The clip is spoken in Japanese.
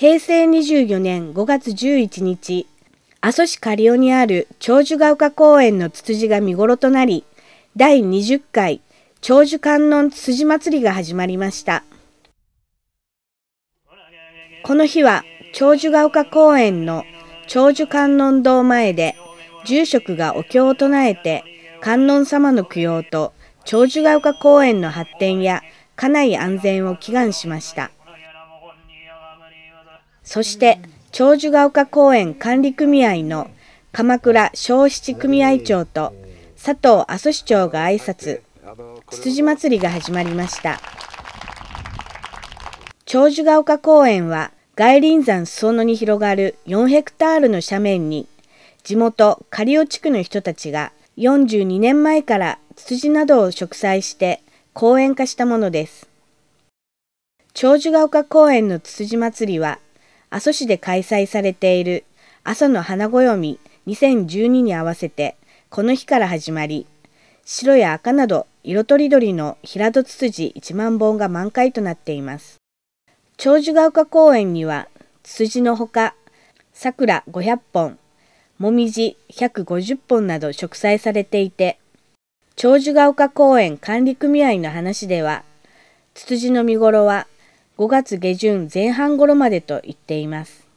平成24年5月11日、阿蘇市リオにある長寿ヶ丘公園のツツジが見頃となり、第20回長寿観音ツツジ祭りが始まりました。この日は長寿ヶ丘公園の長寿観音堂前で住職がお経を唱えて観音様の供養と長寿ヶ丘公園の発展や家内安全を祈願しました。そして長寿ヶ丘公園管理組合の鎌倉小七組合長と佐藤阿蘇市長が挨拶つつじ祭りが始まりました長寿ヶ丘公園は外輪山裾野に広がる4ヘクタールの斜面に地元狩尾地区の人たちが42年前からツツジなどを植栽して公園化したものです長寿ヶ丘公園のツツジ祭りは阿蘇市で開催されている阿蘇の花み2012に合わせてこの日から始まり白や赤など色とりどりの平戸ツツジ1万本が満開となっています長寿ヶ丘公園にはツツジのほか桜500本もみじ150本など植栽されていて長寿ヶ丘公園管理組合の話ではツツジの見頃は5月下旬前半頃までと言っています。